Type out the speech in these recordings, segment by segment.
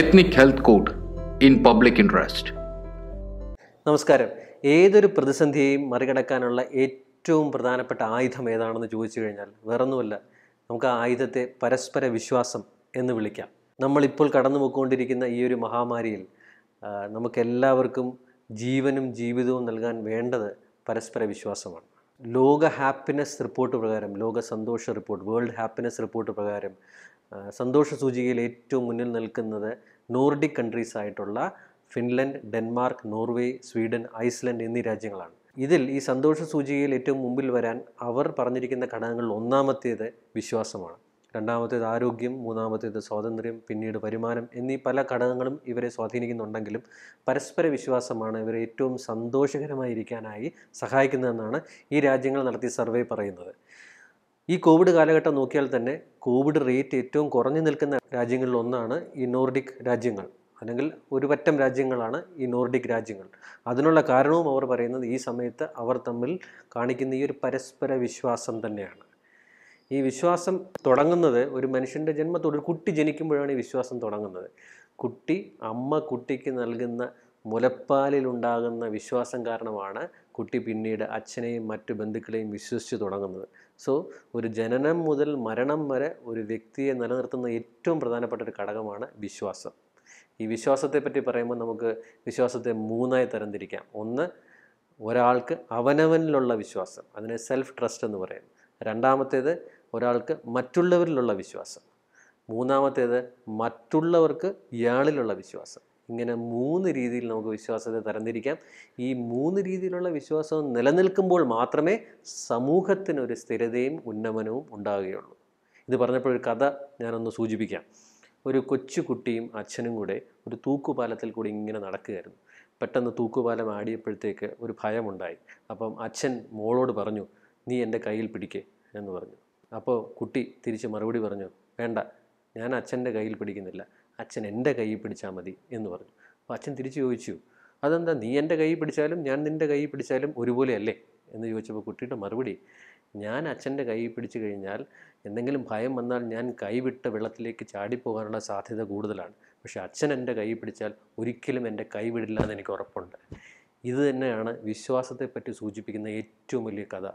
Ethnic health code in public interest നമസ്കാരം ഏതൊരു പ്രതിസന്ധിയെയും മറികടക്കാനുള്ള ഏറ്റവും പ്രധാനപ്പെട്ട ആയുധം ഏതാണെന്ന് ചോദിച്ചു കഴിഞ്ഞാൽ വേറൊന്നുമല്ല നമുക്ക് ആ ആയുധത്തെ പരസ്പര വിശ്വാസം എന്ന് വിളിക്കാം നമ്മളിപ്പോൾ കടന്നു പോയിക്കൊണ്ടിരിക്കുന്ന ഈ ഒരു മഹാമാരിയിൽ നമുക്കെല്ലാവർക്കും ജീവനും ജീവിതവും നൽകാൻ വേണ്ടത് പരസ്പര വിശ്വാസമാണ് ലോക ഹാപ്പിനെസ് റിപ്പോർട്ട് പ്രകാരം ലോക സന്തോഷ റിപ്പോർട്ട് വേൾഡ് ഹാപ്പിനെസ് റിപ്പോർട്ട് പ്രകാരം സന്തോഷ സൂചികയിൽ ഏറ്റവും മുന്നിൽ നിൽക്കുന്നത് നോർഡിക് കൺട്രീസ് ആയിട്ടുള്ള Finland Denmark Norway Sweden Iceland എന്നീ രാജ്യങ്ങളാണ് ഇതിൽ ഈ സന്തോഷ സൂചികയിൽ ഏറ്റവും മുമ്പിൽ വരാൻ അവർ പറഞ്ഞിരിക്കുന്ന ഘടകങ്ങളിൽ ഒന്നാമത്തേത് വിശ്വാസമാണ് രണ്ടാമത്തേത് ആരോഗ്യം മൂന്നാമത്തേത് സ്വാതന്ത്ര്യം പിന്നീട് വരുമാനം എന്നീ പല ഘടകങ്ങളും ഇവരെ സ്വാധീനിക്കുന്നുണ്ടെങ്കിലും പരസ്പര വിശ്വാസമാണ് ഇവരെ ഏറ്റവും സന്തോഷകരമായിരിക്കാനായി സഹായിക്കുന്നതെന്നാണ് ഈ രാജ്യങ്ങൾ നടത്തിയ സർവേ പറയുന്നത് ഈ കോവിഡ് കാലഘട്ടം നോക്കിയാൽ തന്നെ കോവിഡ് റേറ്റ് ഏറ്റവും കുറഞ്ഞു നിൽക്കുന്ന രാജ്യങ്ങളിൽ ഒന്നാണ് ഈ നോർഡിക് രാജ്യങ്ങൾ അല്ലെങ്കിൽ ഒരു പറ്റം രാജ്യങ്ങളാണ് ഈ നോർഡിക് രാജ്യങ്ങൾ അതിനുള്ള കാരണവും അവർ പറയുന്നത് ഈ സമയത്ത് അവർ തമ്മിൽ കാണിക്കുന്ന ഈ ഒരു പരസ്പര വിശ്വാസം തന്നെയാണ് ഈ വിശ്വാസം തുടങ്ങുന്നത് ഒരു മനുഷ്യൻ്റെ ജന്മത്തോട് ഒരു കുട്ടി ജനിക്കുമ്പോഴാണ് ഈ വിശ്വാസം തുടങ്ങുന്നത് കുട്ടി അമ്മ കുട്ടിക്ക് നൽകുന്ന മുലപ്പാലിലുണ്ടാകുന്ന വിശ്വാസം കാരണമാണ് കുട്ടി പിന്നീട് അച്ഛനെയും മറ്റു ബന്ധുക്കളെയും വിശ്വസിച്ച് തുടങ്ങുന്നത് സോ ഒരു ജനനം മുതൽ മരണം വരെ ഒരു വ്യക്തിയെ നിലനിർത്തുന്ന ഏറ്റവും പ്രധാനപ്പെട്ട ഒരു ഘടകമാണ് വിശ്വാസം ഈ വിശ്വാസത്തെ പറ്റി പറയുമ്പോൾ നമുക്ക് വിശ്വാസത്തെ മൂന്നായി തരംതിരിക്കാം ഒന്ന് ഒരാൾക്ക് അവനവനിലുള്ള വിശ്വാസം അതിനെ സെൽഫ് ട്രസ്റ്റ് എന്ന് പറയും രണ്ടാമത്തേത് ഒരാൾക്ക് മറ്റുള്ളവരിലുള്ള വിശ്വാസം മൂന്നാമത്തേത് മറ്റുള്ളവർക്ക് ഇയാളിലുള്ള വിശ്വാസം ഇങ്ങനെ മൂന്ന് രീതിയിൽ നമുക്ക് വിശ്വാസത്തെ തരംതിരിക്കാം ഈ മൂന്ന് രീതിയിലുള്ള വിശ്വാസം നിലനിൽക്കുമ്പോൾ മാത്രമേ സമൂഹത്തിനൊരു സ്ഥിരതയും ഉന്നമനവും ഉണ്ടാകുകയുള്ളൂ ഇത് പറഞ്ഞപ്പോഴൊരു കഥ ഞാനൊന്ന് സൂചിപ്പിക്കാം ഒരു കൊച്ചുകുട്ടിയും അച്ഛനും കൂടെ ഒരു തൂക്കുപാലത്തിൽ കൂടി ഇങ്ങനെ നടക്കുകയായിരുന്നു പെട്ടെന്ന് തൂക്കുപാലം ആടിയപ്പോഴത്തേക്ക് ഒരു ഭയമുണ്ടായി അപ്പം അച്ഛൻ മോളോട് പറഞ്ഞു നീ എൻ്റെ കയ്യിൽ പിടിക്കേ എന്ന് പറഞ്ഞു അപ്പോൾ കുട്ടി തിരിച്ച് മറുപടി പറഞ്ഞു വേണ്ട ഞാൻ അച്ഛൻ്റെ കയ്യിൽ പിടിക്കുന്നില്ല അച്ഛൻ എൻ്റെ കൈ പിടിച്ചാൽ മതി എന്ന് പറഞ്ഞു അപ്പോൾ അച്ഛൻ തിരിച്ചു ചോദിച്ചു അതെന്താ നീ എൻ്റെ കൈ പിടിച്ചാലും ഞാൻ നിൻ്റെ കൈ പിടിച്ചാലും ഒരുപോലെയല്ലേ എന്ന് ചോദിച്ചപ്പോൾ കുട്ടിയുടെ മറുപടി ഞാൻ അച്ഛൻ്റെ കൈ പിടിച്ചു കഴിഞ്ഞാൽ എന്തെങ്കിലും ഭയം വന്നാൽ ഞാൻ കൈവിട്ട വെള്ളത്തിലേക്ക് ചാടിപ്പോകാനുള്ള സാധ്യത കൂടുതലാണ് പക്ഷേ അച്ഛൻ എൻ്റെ കൈ പിടിച്ചാൽ ഒരിക്കലും എൻ്റെ കൈ വിടില്ല എന്ന് എനിക്ക് ഉറപ്പുണ്ട് ഇത് തന്നെയാണ് വിശ്വാസത്തെപ്പറ്റി സൂചിപ്പിക്കുന്ന ഏറ്റവും വലിയ കഥ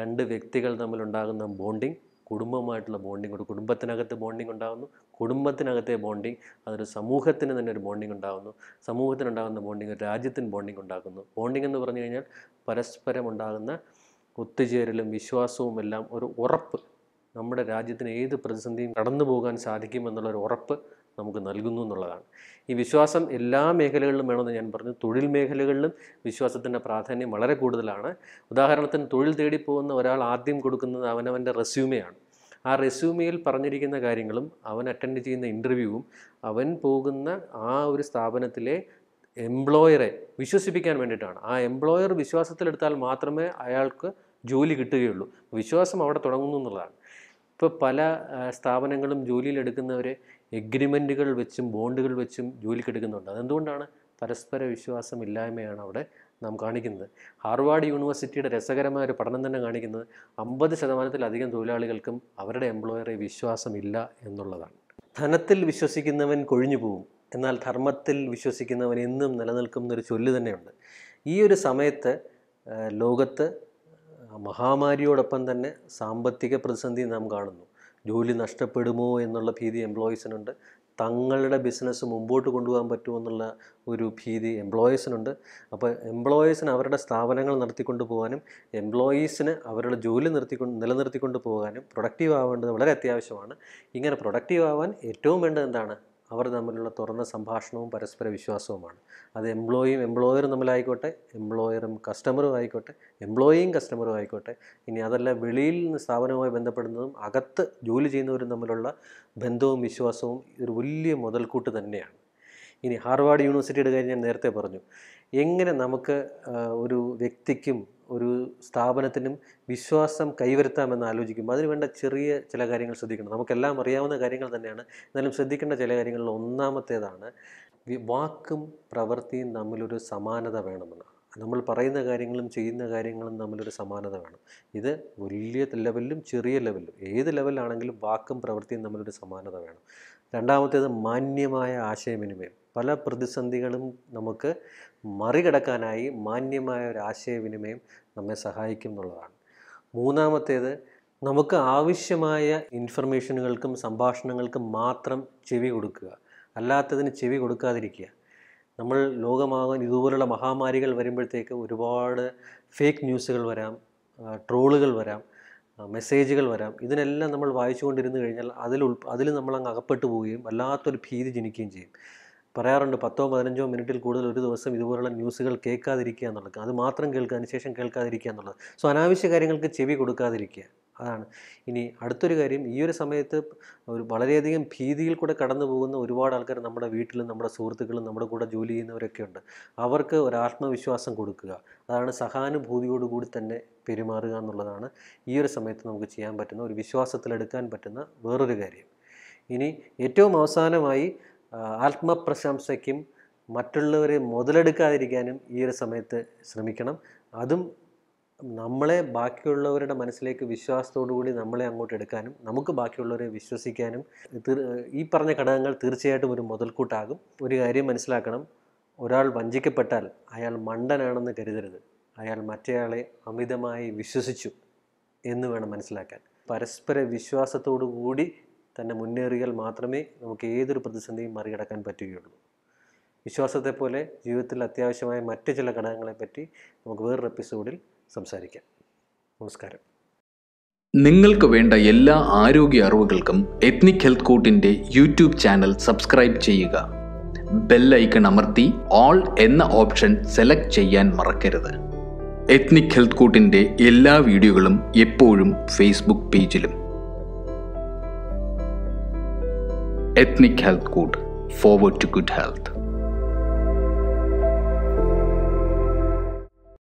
രണ്ട് വ്യക്തികൾ തമ്മിലുണ്ടാകുന്ന ബോണ്ടിങ് കുടുംബമായിട്ടുള്ള ബോണ്ടിങ് ഒരു കുടുംബത്തിനകത്ത് ബോണ്ടിങ് ഉണ്ടാകുന്നു കുടുംബത്തിനകത്തെ ബോണ്ടിങ് അതൊരു സമൂഹത്തിന് തന്നെ ഒരു ബോണ്ടിങ് ഉണ്ടാകുന്നു സമൂഹത്തിനുണ്ടാകുന്ന ബോണ്ടിങ് ഒരു രാജ്യത്തിന് ബോണ്ടിങ് ഉണ്ടാക്കുന്നു ബോണ്ടിങ് എന്ന് പറഞ്ഞു കഴിഞ്ഞാൽ പരസ്പരം ഉണ്ടാകുന്ന ഒത്തുചേരലും വിശ്വാസവും എല്ലാം ഒരു ഉറപ്പ് നമ്മുടെ രാജ്യത്തിന് ഏത് പ്രതിസന്ധിയും കടന്നു പോകാൻ സാധിക്കുമെന്നുള്ളൊരു ഉറപ്പ് നമുക്ക് നൽകുന്നു എന്നുള്ളതാണ് ഈ വിശ്വാസം എല്ലാ മേഖലകളിലും വേണമെന്ന് ഞാൻ പറഞ്ഞു തൊഴിൽ മേഖലകളിലും വിശ്വാസത്തിൻ്റെ പ്രാധാന്യം വളരെ കൂടുതലാണ് ഉദാഹരണത്തിന് തൊഴിൽ തേടി പോകുന്ന ഒരാൾ ആദ്യം കൊടുക്കുന്നത് അവനവൻ്റെ റെസ്യൂമെയാണ് ആ റെസ്യൂമിയിൽ പറഞ്ഞിരിക്കുന്ന കാര്യങ്ങളും അവൻ അറ്റൻഡ് ചെയ്യുന്ന ഇൻ്റർവ്യൂവും അവൻ പോകുന്ന ആ ഒരു സ്ഥാപനത്തിലെ എംപ്ലോയറെ വിശ്വസിപ്പിക്കാൻ വേണ്ടിയിട്ടാണ് ആ എംപ്ലോയർ വിശ്വാസത്തിലെടുത്താൽ മാത്രമേ അയാൾക്ക് ജോലി കിട്ടുകയുള്ളൂ വിശ്വാസം അവിടെ തുടങ്ങുന്നു എന്നുള്ളതാണ് ഇപ്പോൾ പല സ്ഥാപനങ്ങളും ജോലിയിലെടുക്കുന്നവരെ എഗ്രിമെൻറ്റുകൾ വെച്ചും ബോണ്ടുകൾ വെച്ചും ജോലിക്കെടുക്കുന്നുണ്ട് അതെന്തുകൊണ്ടാണ് പരസ്പര വിശ്വാസമില്ലായ്മയാണ് അവിടെ നാം കാണിക്കുന്നത് ഹാർവാർഡ് യൂണിവേഴ്സിറ്റിയുടെ രസകരമായ ഒരു പഠനം തന്നെ കാണിക്കുന്നത് അമ്പത് ശതമാനത്തിലധികം തൊഴിലാളികൾക്കും അവരുടെ എംപ്ലോയറെ വിശ്വാസമില്ല എന്നുള്ളതാണ് ധനത്തിൽ വിശ്വസിക്കുന്നവൻ കൊഴിഞ്ഞു പോകും എന്നാൽ ധർമ്മത്തിൽ വിശ്വസിക്കുന്നവൻ എന്നും നിലനിൽക്കും എന്നൊരു ചൊല്ല് തന്നെയുണ്ട് ഈ ഒരു സമയത്ത് ലോകത്ത് മഹാമാരിയോടൊപ്പം തന്നെ സാമ്പത്തിക പ്രതിസന്ധി നാം കാണുന്നു ജോലി നഷ്ടപ്പെടുമോ എന്നുള്ള ഭീതി എംപ്ലോയീസിനുണ്ട് തങ്ങളുടെ ബിസിനസ് മുമ്പോട്ട് കൊണ്ടുപോകാൻ പറ്റുമെന്നുള്ള ഒരു ഭീതി എംപ്ലോയീസിനുണ്ട് അപ്പോൾ എംപ്ലോയീസിന് അവരുടെ സ്ഥാപനങ്ങൾ നടത്തിക്കൊണ്ട് പോകാനും എംപ്ലോയീസിന് അവരുടെ ജോലി നിർത്തിക്കൊണ്ട് നിലനിർത്തിക്കൊണ്ട് പോകാനും പ്രൊഡക്റ്റീവ് ആവേണ്ടത് വളരെ അത്യാവശ്യമാണ് ഇങ്ങനെ പ്രൊഡക്റ്റീവ് ആവാൻ ഏറ്റവും വേണ്ടത് എന്താണ് അവർ തമ്മിലുള്ള തുറന്ന സംഭാഷണവും പരസ്പര വിശ്വാസവുമാണ് അത് എംപ്ലോയിയും എംപ്ലോയറും തമ്മിലായിക്കോട്ടെ എംപ്ലോയറും കസ്റ്റമറും ആയിക്കോട്ടെ എംപ്ലോയിയും കസ്റ്റമറും ആയിക്കോട്ടെ ഇനി അതല്ല വെളിയിൽ നിന്ന് സ്ഥാപനവുമായി ബന്ധപ്പെടുന്നതും അകത്ത് ജോലി ചെയ്യുന്നവരും തമ്മിലുള്ള ബന്ധവും വിശ്വാസവും ഒരു വലിയ മുതൽക്കൂട്ട് തന്നെയാണ് ഇനി ഹാർവാർഡ് യൂണിവേഴ്സിറ്റിയുടെ കാര്യം ഞാൻ നേരത്തെ പറഞ്ഞു എങ്ങനെ നമുക്ക് ഒരു വ്യക്തിക്കും ഒരു സ്ഥാപനത്തിനും വിശ്വാസം കൈവരുത്താമെന്ന് ആലോചിക്കുമ്പോൾ അതിനുവേണ്ട വേണ്ട ചെറിയ ചില കാര്യങ്ങൾ ശ്രദ്ധിക്കണം നമുക്കെല്ലാം അറിയാവുന്ന കാര്യങ്ങൾ തന്നെയാണ് എന്നാലും ശ്രദ്ധിക്കേണ്ട ചില കാര്യങ്ങളിൽ ഒന്നാമത്തേതാണ് വാക്കും പ്രവൃത്തിയും തമ്മിലൊരു സമാനത വേണമെന്നാണ് നമ്മൾ പറയുന്ന കാര്യങ്ങളും ചെയ്യുന്ന കാര്യങ്ങളും തമ്മിലൊരു സമാനത വേണം ഇത് വലിയ ലെവലിലും ചെറിയ ലെവലിലും ഏത് ലെവലാണെങ്കിലും വാക്കും പ്രവൃത്തിയും തമ്മിലൊരു സമാനത വേണം രണ്ടാമത്തേത് മാന്യമായ ആശയവിനിമയം പല പ്രതിസന്ധികളും നമുക്ക് മറികടക്കാനായി മാന്യമായ ഒരു ആശയവിനിമയം നമ്മെ സഹായിക്കും എന്നുള്ളതാണ് മൂന്നാമത്തേത് നമുക്ക് ആവശ്യമായ ഇൻഫർമേഷനുകൾക്കും സംഭാഷണങ്ങൾക്കും മാത്രം ചെവി കൊടുക്കുക അല്ലാത്തതിന് ചെവി കൊടുക്കാതിരിക്കുക നമ്മൾ ലോകമാകാൻ ഇതുപോലുള്ള മഹാമാരികൾ വരുമ്പോഴത്തേക്ക് ഒരുപാട് ഫേക്ക് ന്യൂസുകൾ വരാം ട്രോളുകൾ വരാം മെസ്സേജുകൾ വരാം ഇതിനെല്ലാം നമ്മൾ വായിച്ചുകൊണ്ടിരുന്നു കഴിഞ്ഞാൽ അതിൽ ഉൾ അതിൽ അങ്ങ് അകപ്പെട്ടു പോവുകയും വല്ലാത്തൊരു ഭീതി ജനിക്കുകയും ചെയ്യും പറയാറുണ്ട് പത്തോ പതിനഞ്ചോ മിനിറ്റിൽ കൂടുതൽ ഒരു ദിവസം ഇതുപോലുള്ള ന്യൂസുകൾ കേൾക്കാതിരിക്കുക എന്നുള്ളത് അത് മാത്രം കേൾക്കുക അതിനുശേഷം കേൾക്കാതിരിക്കുക എന്നുള്ളത് സോ അനാവശ്യ കാര്യങ്ങൾക്ക് ചെവി കൊടുക്കാതിരിക്കുക അതാണ് ഇനി അടുത്തൊരു കാര്യം ഈ ഒരു സമയത്ത് ഒരു വളരെയധികം ഭീതിയിൽ കൂടെ കടന്നു പോകുന്ന ഒരുപാട് ആൾക്കാർ നമ്മുടെ വീട്ടിലും നമ്മുടെ സുഹൃത്തുക്കളും നമ്മുടെ കൂടെ ജോലി ചെയ്യുന്നവരൊക്കെ ഉണ്ട് അവർക്ക് ഒരു ആത്മവിശ്വാസം കൊടുക്കുക അതാണ് സഹാനുഭൂതിയോടുകൂടി തന്നെ പെരുമാറുക എന്നുള്ളതാണ് ഈ ഒരു സമയത്ത് നമുക്ക് ചെയ്യാൻ പറ്റുന്ന ഒരു വിശ്വാസത്തിലെടുക്കാൻ പറ്റുന്ന വേറൊരു കാര്യം ഇനി ഏറ്റവും അവസാനമായി ആത്മപ്രശംസയ്ക്കും മറ്റുള്ളവരെ മുതലെടുക്കാതിരിക്കാനും ഈ ഒരു സമയത്ത് ശ്രമിക്കണം അതും നമ്മളെ ബാക്കിയുള്ളവരുടെ മനസ്സിലേക്ക് വിശ്വാസത്തോടു കൂടി നമ്മളെ അങ്ങോട്ട് എടുക്കാനും നമുക്ക് ബാക്കിയുള്ളവരെ വിശ്വസിക്കാനും ഈ പറഞ്ഞ ഘടകങ്ങൾ തീർച്ചയായിട്ടും ഒരു മുതൽക്കൂട്ടാകും ഒരു കാര്യം മനസ്സിലാക്കണം ഒരാൾ വഞ്ചിക്കപ്പെട്ടാൽ അയാൾ മണ്ടനാണെന്ന് കരുതരുത് അയാൾ മറ്റേയാളെ അമിതമായി വിശ്വസിച്ചു എന്ന് വേണം മനസ്സിലാക്കാൻ പരസ്പര വിശ്വാസത്തോടു കൂടി തന്നെ മുന്നേറിയാൽ മാത്രമേ നമുക്ക് ഏതൊരു പ്രതിസന്ധിയും മറികടക്കാൻ പറ്റുകയുള്ളൂ വിശ്വാസത്തെ പോലെ ജീവിതത്തിൽ അത്യാവശ്യമായ മറ്റു ചില ഘടകങ്ങളെപ്പറ്റി നമുക്ക് വേറൊരു എപ്പിസോഡിൽ സംസാരിക്കാം നമസ്കാരം നിങ്ങൾക്ക് വേണ്ട എല്ലാ ആരോഗ്യ അറിവുകൾക്കും എത്നിക് ഹെൽത്ത് കോട്ടിൻ്റെ യൂട്യൂബ് ചാനൽ സബ്സ്ക്രൈബ് ചെയ്യുക ബെൽ ഐക്കൺ അമർത്തി ഓൾ എന്ന ഓപ്ഷൻ സെലക്ട് ചെയ്യാൻ മറക്കരുത് എത്നിക് ഹെൽത്ത് കൂട്ടിൻ്റെ എല്ലാ വീഡിയോകളും എപ്പോഴും ഫേസ്ബുക്ക് പേജിലും Ethnic Health Code Forward to Good Health.